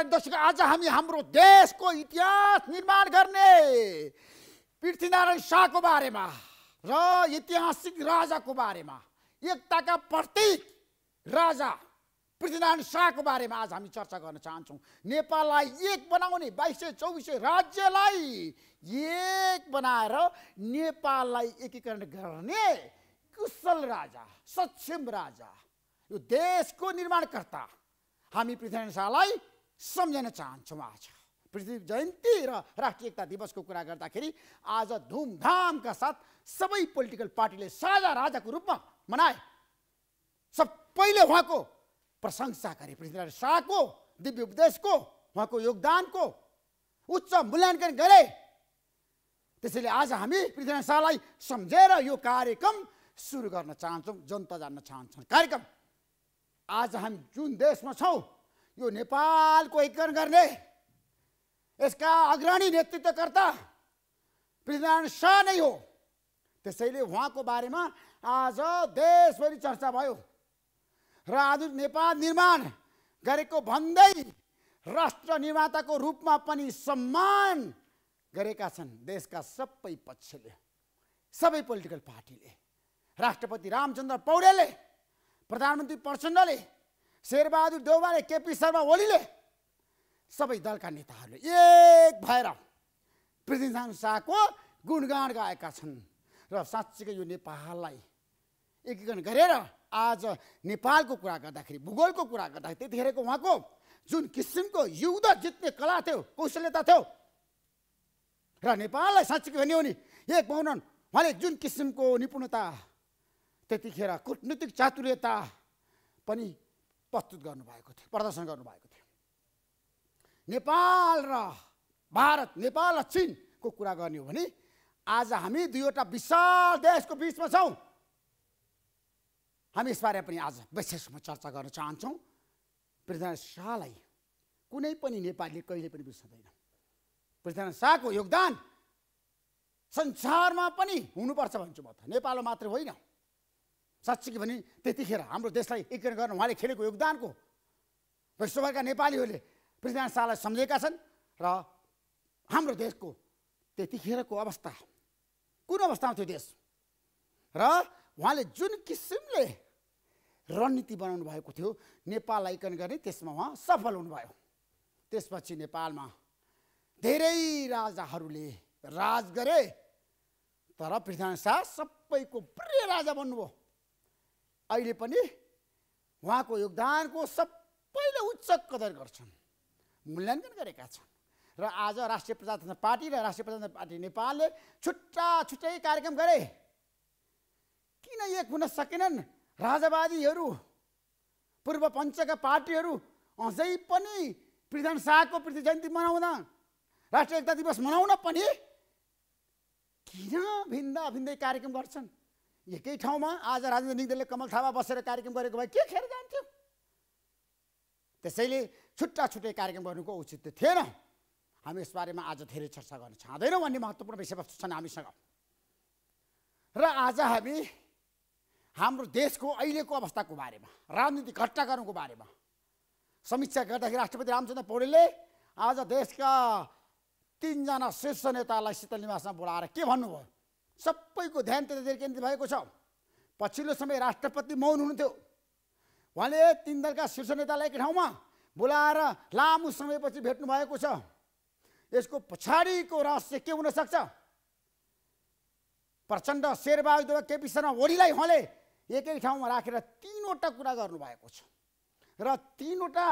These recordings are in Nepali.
एकादशीको आज हामी हाम्रो देशको इतिहास निर्माण गर्ने पृथ्वीनारायण शाहको बारेमा र ऐतिहासिक राजाको बारेमा एकताका प्रतीक राजा पृथ्वीनारायण शाहको बारेमा आज हामी चर्चा गर्न चाहन्छौँ नेपाललाई एक बनाउने बाइस सय चौबिसै राज्यलाई एक बनाएर नेपाललाई एकीकरण गर्ने कुशल राजा सक्षम राजा यो देशको निर्माणकर्ता हामी पृथ्वीनारायण शाहलाई सम्झन चाहन्छौँ आज पृथ्वी जयन्ती र राष्ट्रिय एकता दिवसको कुरा गर्दाखेरि आज धुमधामका साथ सबै पोलिटिकल पार्टीले साझा राजाको रूपमा मनाए सबैले उहाँको प्रशंसा गरे पृथ्वीनारायण शाहको दिव्य उपदेशको उहाँको योगदानको उच्च मूल्याङ्कन गरे त्यसैले आज हामी पृथ्वीनारायण शाहलाई सम्झेर यो कार्यक्रम सुरु गर्न चाहन्छौँ जनता जान्न चाहन्छौँ कार्यक्रम आज हामी जुन देशमा छौँ यो नेपालको एकीकरण गर्ने यसका अग्रणी नेतृत्वकर्ता पृथ्वीनारायण शाह नै हो त्यसैले उहाँको बारेमा आज देशभरि चर्चा भयो र आज नेपाल निर्माण गरेको भन्दै राष्ट्र निर्माताको रूपमा पनि सम्मान गरेका छन् देशका सबै पक्षले सबै पोलिटिकल पार्टीले राष्ट्रपति रामचन्द्र पौडेलले प्रधानमन्त्री प्रचण्डले शेरबहादुर देउवा र केपी शर्मा ओलीले सबै दलका नेताहरूले एक भएर पृथ्वीनारायण शाहको गुणगान गाएका छन् र साँच्चीको यो नेपाललाई एकीकरण गरेर आज नेपालको कुरा गर्दाखेरि भूगोलको कुरा गर्दाखेरि त्यतिखेरको उहाँको जुन किसिमको युद्ध जित्ने कला थियो कौशल्यता थियो र नेपाललाई साँच्चीको भन्यो भने एक बहुन उहाँले जुन किसिमको निपुणता त्यतिखेर कुटनीतिक चातुर्यता पनि प्रस्तुत गर्नुभएको थियो प्रदर्शन गर्नुभएको थियो नेपाल र भारत नेपाल र चिनको कुरा गर्ने हो भने आज हामी दुईवटा विशाल देशको बिचमा छौँ हामी यसबारे पनि आज विशेष रूपमा चर्चा गर्न चाहन्छौँ पृथ्वीनारायण शाहलाई कुनै पनि नेपालीले कहिले पनि बिर्सँदैन पृथ्वीनारायण शाहको योगदान संसारमा पनि हुनुपर्छ भन्छु म त नेपालमा मात्र होइन साँच्ची भने त्यतिखेर हाम्रो देशलाई एकीकरण गर्न उहाँले खेलेको योगदानको विश्वभरका नेपालीहरूले पृथ्वीनारायण शाहलाई सम्झेका छन् र हाम्रो देशको त्यतिखेरको अवस्था कुन अवस्थामा थियो देश र उहाँले जुन किसिमले रणनीति बनाउनु भएको थियो नेपाललाई एकीकरण गर्ने त्यसमा उहाँ सफल हुनुभयो त्यसपछि नेपालमा धेरै राजाहरूले राज गरे तर पृथ्वीनारायण शाह सबैको प्रिय राजा बन्नुभयो अहिले पनि उहाँको योगदानको सबैले उच्च कदर गर्छन् मूल्याङ्कन गरेका छन् र आज राष्ट्रिय प्रजातन्त्र पार्टी र राष्ट्रिय प्रजातन्त्र पार्टी नेपालले छुट्टा छुट्टै कार्यक्रम गरे किन एक हुन सकेनन् राजावादीहरू पूर्व पञ्चका पार्टीहरू अझै पनि प्रधान शाहको पृथ्वी जयन्ती मनाउन राष्ट्रिय एकता दिवस मनाउन पनि किन भिन्दा भिन्दै कार्यक्रम गर्छन् एकै ठाउँमा आज राजेन्द्र निगदेलले कमल थापा बसेर कार्यक्रम गरेको भए के खेर जान्थ्यो त्यसैले छुट्टा छुट्टै कार्यक्रम गर्नुको औचित्य थिएन हामी यसबारेमा आज धेरै चर्चा गर्न चाहँदैनौँ भन्ने महत्त्वपूर्ण विषयवस्तु छन् हामीसँग र आज हामी हाम्रो देशको अहिलेको अवस्थाको बारेमा राजनीतिक घटनाक्रमको बारेमा समीक्षा गर्दाखेरि राष्ट्रपति रामचन्द्र पौडेलले आज देशका तिनजना शीर्ष नेतालाई शीतल निवासमा बोलाएर के भन्नुभयो सबैको ध्यान त्यतातिर केन्द्रित भएको छ पछिल्लो समय राष्ट्रपति मौन हुनुहुन्थ्यो उहाँले तिन दलका शीर्ष नेतालाई एक ठाउँमा बोलाएर लामो समयपछि भेट्नु भएको छ यसको पछाडिको रहस्य के हुनसक्छ प्रचण्ड शेरबहादुर केपी शर्मा ओलीलाई उहाँले एकै ठाउँमा राखेर तिनवटा कुरा गर्नुभएको छ र तिनवटा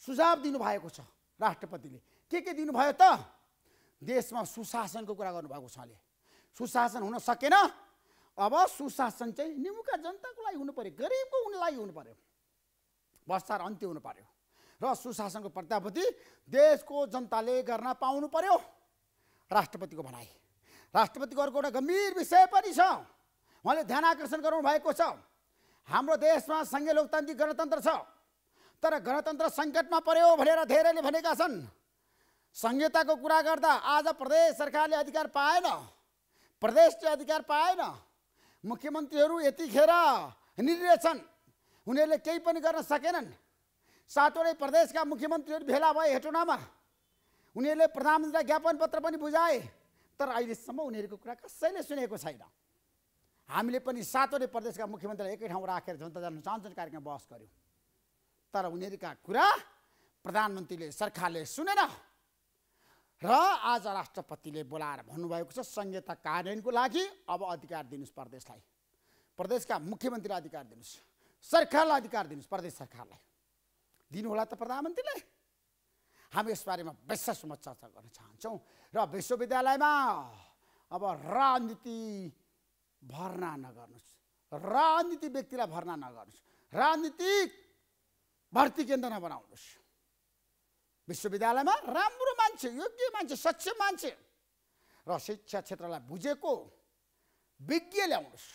सुझाव दिनुभएको छ राष्ट्रपतिले के के दिनुभयो त देशमा सुशासनको कुरा गर्नुभएको छ उहाँले सुशासन हुन सकेन अब सुशासन चाहिँ निमुखा जनताको लागि हुनु पऱ्यो गरिबको लागि हुनु पऱ्यो भ्रष्टाचार अन्त्य हुनु पऱ्यो र सुशासनको प्रत्याभूति देशको जनताले गर्न पाउनु पऱ्यो राष्ट्रपतिको भनाइ राष्ट्रपतिको अर्को एउटा गम्भीर विषय पनि छ उहाँले ध्यान आकर्षण गराउनु भएको छ हाम्रो देशमा सङ्घीय लोकतान्त्रिक गणतन्त्र छ तर गणतन्त्र सङ्कटमा पर्यो भनेर धेरैले भनेका छन् संहिताको कुरा गर्दा आज प्रदेश सरकारले अधिकार पाएन प्रदेश चाहिँ अधिकार पाएन मुख्यमन्त्रीहरू यतिखेर निर्णय छन् उनीहरूले केही पनि गर्न सकेनन् सातवटै प्रदेशका मुख्यमन्त्रीहरू भेला भए हेटोनामा उनीहरूले प्रधानमन्त्रीलाई ज्ञापन पत्र पनि बुझाए तर अहिलेसम्म उनीहरूको कुरा कसैले सुनेको छैन हामीले पनि सातवटै प्रदेशका मुख्यमन्त्रीलाई एकै ठाउँ राखेर जनता चाहन्छन् कार्यक्रम बहस गर्यौँ तर उनीहरूका कुरा प्रधानमन्त्रीले सरकारले सुनेन र आज राष्ट्रपतिले बोलाएर भन्नुभएको छ संहिता कार्यान्वयनको लागि अब अधिकार दिनुहोस् प्रदेशलाई प्रदेशका मुख्यमन्त्रीलाई अधिकार दिनुहोस् सरकारलाई अधिकार दिनुहोस् प्रदेश सरकारलाई दिनुहोला त प्रधानमन्त्रीले हामी यसबारेमा विश्वसम्म चर्चा गर्न चाहन्छौँ र विश्वविद्यालयमा अब राजनीति भर्ना नगर्नुहोस् राजनीति व्यक्तिलाई भर्ना नगर्नुहोस् राजनीतिक भर्ती केन्द्र नबनाउनुहोस् विश्वविद्यालयमा राम्रो मान्छे योग्य मान्छे सक्षम मान्छे र शिक्षा क्षेत्रलाई बुझेको विज्ञ ल्याउनुहोस्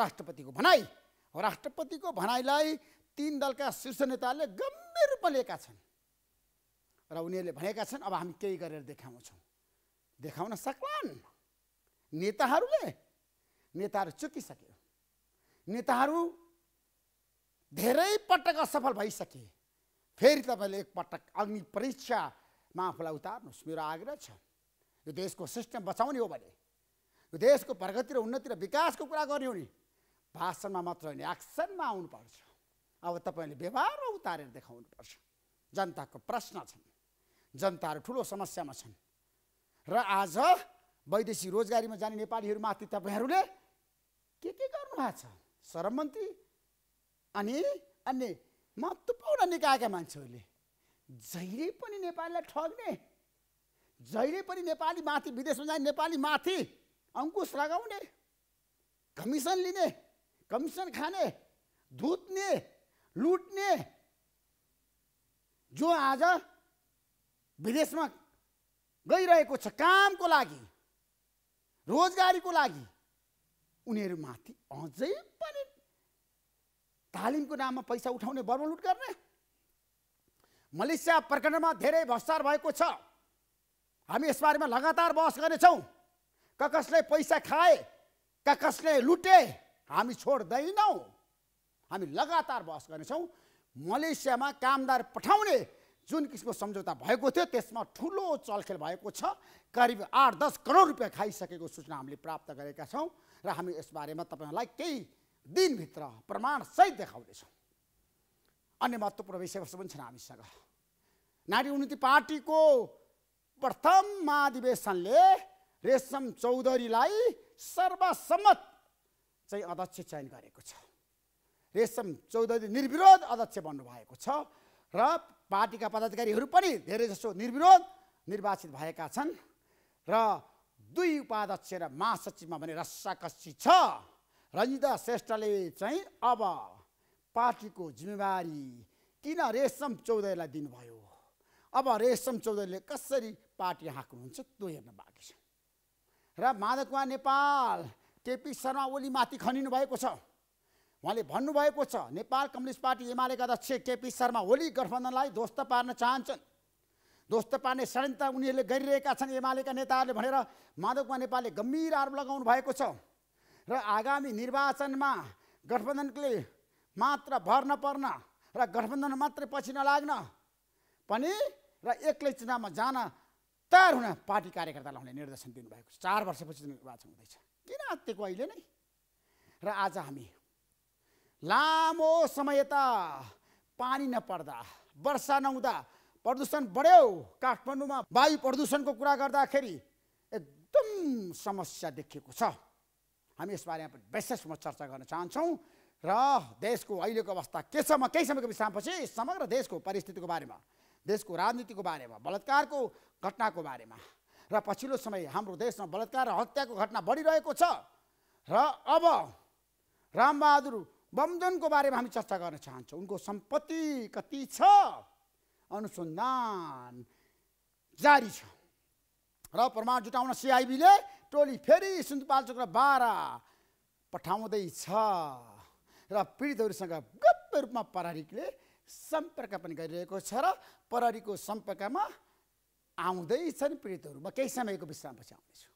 राष्ट्रपतिको भनाइ राष्ट्रपतिको भनाइलाई तिन दलका शीर्ष नेताहरूले गम्भीर रूपमा लिएका छन् र उनीहरूले भनेका छन् अब हामी केही गरेर देखाउँछौँ देखाउन सक्लान् नेताहरूले नेताहरू चुकिसके नेताहरू धेरै पटक असफल भइसके फेरि तपाईँले एकपटक अग्नि परीक्षामा आफूलाई उतार्नुहोस् मेरो आग्रह छ यो देशको सिस्टम बचाउने हो भने यो देशको प्रगति र उन्नति र विकासको कुरा गर्ने हो नि भाषणमा मात्र होइन एक्सनमा आउनुपर्छ अब तपाईँले व्यवहारमा उतारेर देखाउनु पर्छ जनताको प्रश्न छन् जनताहरू ठुलो समस्यामा छन् र आज वैदेशिक रोजगारीमा जाने नेपालीहरूमाथि तपाईँहरूले के के गर्नु भएको छ श्रम मन्त्री अनि अन्य महत्त्वपूर्ण निकायका मान्छेहरूले जहिले पनि नेपालीलाई ठग्ने जहिले पनि नेपाली माथि विदेशमा जाने नेपाली माथि अङ्कुश लगाउने कमिसन लिने कमिसन खाने धुत्ने लुट्ने जो आज विदेशमा गइरहेको छ कामको लागि रोजगारीको लागि उनीहरूमाथि अझै पनि तालिमको नाममा पैसा उठाउने बर्मलुट गर्ने मलेसिया प्रकरणमा धेरै भ्रष्टार भएको छ हामी यसबारेमा लगातार बहस गर्नेछौँ क कसले पैसा खाए क कसले लुटे हामी छोड्दैनौँ हामी लगातार बहस गर्नेछौँ मलेसियामा कामदार पठाउने जुन किसिमको सम्झौता भएको थियो त्यसमा ठुलो चलखेल भएको छ करिब आठ दस करोड रुपियाँ खाइसकेको सूचना हामीले प्राप्त गरेका छौँ र हामी यसबारेमा तपाईँहरूलाई केही दिनभित्र प्रमाणसहित देखाउनेछौँ अन्य महत्त्वपूर्ण विषयवस्तु पनि छन् हामीसँग नारी उन्नति पार्टीको प्रथम महाधिवेशनले रेशम चौधरीलाई सर्वसम्मत चाहिँ अध्यक्ष चयन गरेको छ रेशम चौधरी निर्विरोध अध्यक्ष बन्नुभएको छ र पार्टीका पदाधिकारीहरू पनि धेरै जसो निर्विरोध निर्वाचित भएका छन् र दुई उपाध्यक्ष र महासचिवमा भने रस्साकस्सी छ रञ्जिता श्रेष्ठले चाहिँ अब पार्टीको जिम्मेवारी किन रेशम चौधरीलाई दिनुभयो अब रेशम चौधरीले कसरी पार्टी हाँक्नुहुन्छ त्यो हेर्न बाँकी छ र माधव कुमार नेपाल केपी शर्मा ओली माथि खनिनु भएको छ उहाँले भन्नुभएको छ नेपाल कम्युनिस्ट पार्टी एमालेका अध्यक्ष केपी शर्मा ओली गठबन्धनलाई ध्वस्त पार्न चाहन्छन् ध्वस्त पार्ने षड्यन्त्र उनीहरूले गरिरहेका छन् एमालेका नेताहरूले भनेर माधव कुमार नेपालले गम्भीर आरोप लगाउनु भएको छ र आगामी निर्वाचनमा गठबन्धनले मात्र भर नपर्न र गठबन्धन मात्रै पछि नलाग्न पनि र एक्लै चुनावमा जान तयार हुन पार्टी कार्यकर्तालाई उनले निर्देशन दिनुभएको छ चार वर्षपछि निर्वाचन हुँदैछ किन आत्तिको अहिले नै र आज हामी लामो समय त पानी नपर्दा वर्षा नहुँदा प्रदूषण बढ्यो काठमाडौँमा वायु प्रदूषणको कुरा गर्दाखेरि एकदम समस्या देखिएको छ हामी यसबारेमा विशेष म चर्चा गर्न चाहन्छौँ र देशको अहिलेको अवस्था के छ म केही समयको विश्रामपछि समग्र देशको परिस्थितिको बारेमा देशको राजनीतिको बारेमा बलात्कारको घटनाको बारेमा र पछिल्लो समय हाम्रो देशमा बलात्कार र हत्याको घटना बढिरहेको छ र अब रामबहादुर बमजनको बारेमा हामी चर्चा गर्न चाहन्छौँ उनको सम्पत्ति कति छ अनुसन्धान जारी छ र प्रमाण जुटाउन सिआइबीले टोली फेरि सुन्तपाल्चोक र बाह्र पठाउँदैछ र पीडितहरूसँग गप्य रूपमा प्रहरीले सम्पर्क पनि गरिरहेको छ र प्रहरीको सम्पर्कमा आउँदैछन् पीडितहरू म केही समयको विश्रामपछि आउँदैछु